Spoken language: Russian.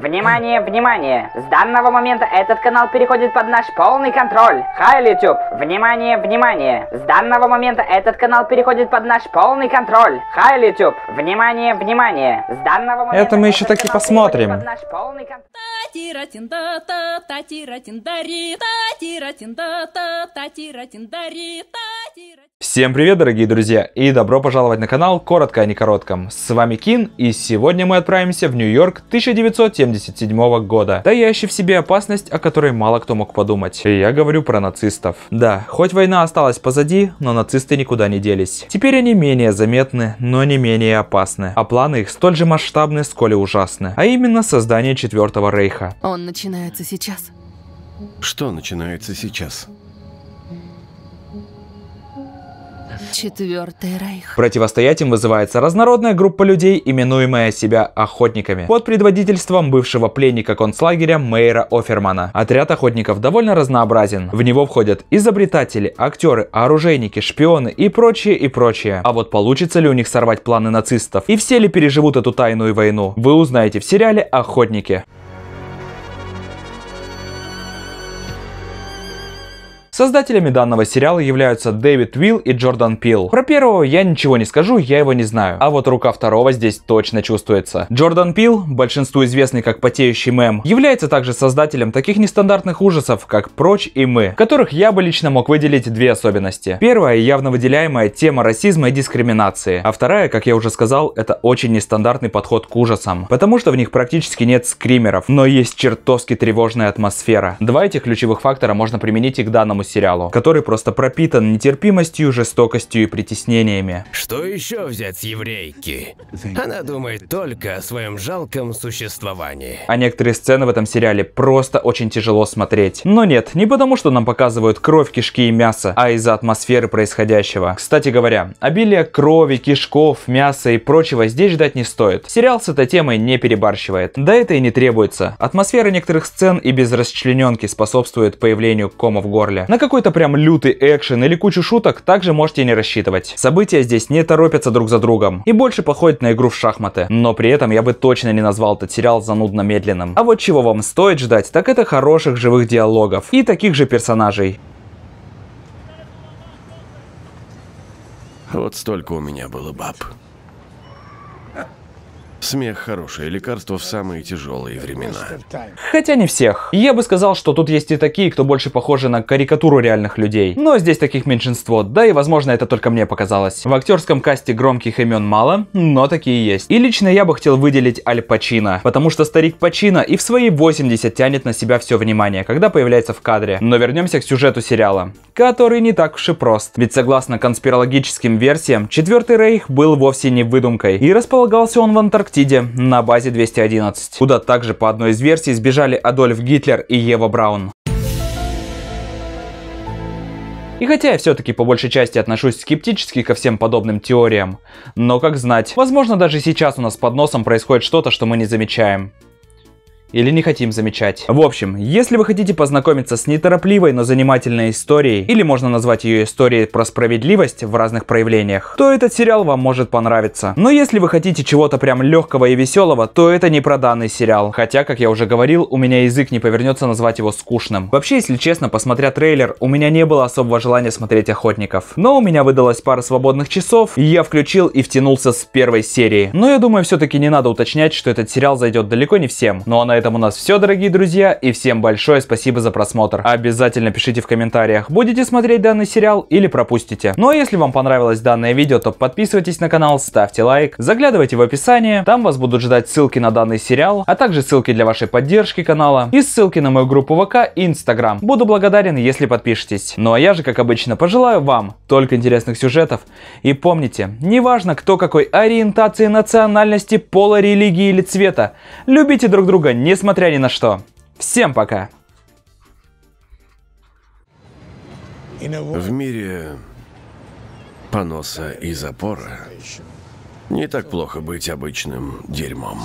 Внимание, внимание! С данного момента этот канал переходит под наш полный контроль. Хайлитюб! Внимание, внимание! С данного момента этот канал переходит под наш полный контроль. Хайлитюб! Внимание, внимание! С данного момента... Это мы еще таки посмотрим. Под наш полный контроль. Татиратинда, татиратиндари, татиратинда, татиратиндари, татиратиндари. Всем привет, дорогие друзья, и добро пожаловать на канал Коротко а не коротком. С вами Кин, и сегодня мы отправимся в Нью-Йорк 1977 года, таящий в себе опасность, о которой мало кто мог подумать. И я говорю про нацистов. Да, хоть война осталась позади, но нацисты никуда не делись. Теперь они менее заметны, но не менее опасны, а планы их столь же масштабны, сколь и ужасны, а именно создание Четвертого Рейха. Он начинается сейчас. Что начинается сейчас? Четвертый Рейх. Противостоять им вызывается разнородная группа людей, именуемая себя охотниками, под предводительством бывшего пленника концлагеря Мейера Офермана. Отряд охотников довольно разнообразен. В него входят изобретатели, актеры, оружейники, шпионы и прочее и прочее. А вот получится ли у них сорвать планы нацистов и все ли переживут эту тайную войну, вы узнаете в сериале «Охотники». Создателями данного сериала являются Дэвид Уилл и Джордан Пил. Про первого я ничего не скажу, я его не знаю. А вот рука второго здесь точно чувствуется. Джордан Пил, большинству известный как потеющий мем, является также создателем таких нестандартных ужасов, как «Прочь» и «Мы», которых я бы лично мог выделить две особенности. Первая явно выделяемая тема расизма и дискриминации, а вторая, как я уже сказал, это очень нестандартный подход к ужасам, потому что в них практически нет скримеров, но есть чертовски тревожная атмосфера. Два этих ключевых фактора можно применить и к данному сериалу, который просто пропитан нетерпимостью, жестокостью и притеснениями. Что еще взять с еврейки? Она думает только о своем жалком существовании. А некоторые сцены в этом сериале просто очень тяжело смотреть. Но нет, не потому что нам показывают кровь, кишки и мясо, а из-за атмосферы происходящего. Кстати говоря, обилие крови, кишков, мяса и прочего здесь ждать не стоит. Сериал с этой темой не перебарщивает. Да это и не требуется. Атмосфера некоторых сцен и без расчлененки способствует появлению кома в горле. На какой-то прям лютый экшен или кучу шуток также можете не рассчитывать. События здесь не торопятся друг за другом и больше походят на игру в шахматы. Но при этом я бы точно не назвал этот сериал занудно медленным. А вот чего вам стоит ждать, так это хороших живых диалогов и таких же персонажей. Вот столько у меня было баб. Смех – хорошее лекарство в самые тяжелые времена. Хотя не всех. Я бы сказал, что тут есть и такие, кто больше похожи на карикатуру реальных людей. Но здесь таких меньшинство, да и возможно это только мне показалось. В актерском касте громких имен мало, но такие есть. И лично я бы хотел выделить Аль Пачино, потому что старик Пачино и в свои 80 тянет на себя все внимание, когда появляется в кадре. Но вернемся к сюжету сериала, который не так уж и прост. Ведь согласно конспирологическим версиям, Четвертый Рейх был вовсе не выдумкой, и располагался он в Антарктиде Антарктиде на базе 211, куда также по одной из версий сбежали Адольф Гитлер и Ева Браун. И хотя я все-таки по большей части отношусь скептически ко всем подобным теориям, но как знать, возможно даже сейчас у нас под носом происходит что-то, что мы не замечаем или не хотим замечать. В общем, если вы хотите познакомиться с неторопливой, но занимательной историей, или можно назвать ее историей про справедливость в разных проявлениях, то этот сериал вам может понравиться. Но если вы хотите чего-то прям легкого и веселого, то это не про данный сериал. Хотя, как я уже говорил, у меня язык не повернется назвать его скучным. Вообще, если честно, посмотря трейлер, у меня не было особого желания смотреть «Охотников». Но у меня выдалась пара свободных часов, и я включил и втянулся с первой серии. Но я думаю, все-таки не надо уточнять, что этот сериал зайдет далеко не всем, но на этом у нас все, дорогие друзья, и всем большое спасибо за просмотр. Обязательно пишите в комментариях, будете смотреть данный сериал или пропустите. Ну а если вам понравилось данное видео, то подписывайтесь на канал, ставьте лайк, заглядывайте в описание, там вас будут ждать ссылки на данный сериал, а также ссылки для вашей поддержки канала и ссылки на мою группу ВК и Инстаграм. Буду благодарен, если подпишетесь. Ну а я же, как обычно, пожелаю вам только интересных сюжетов. И помните, неважно кто какой ориентации, национальности, пола, религии или цвета, любите друг друга, не несмотря ни на что. Всем пока! В мире поноса и запора не так плохо быть обычным дерьмом.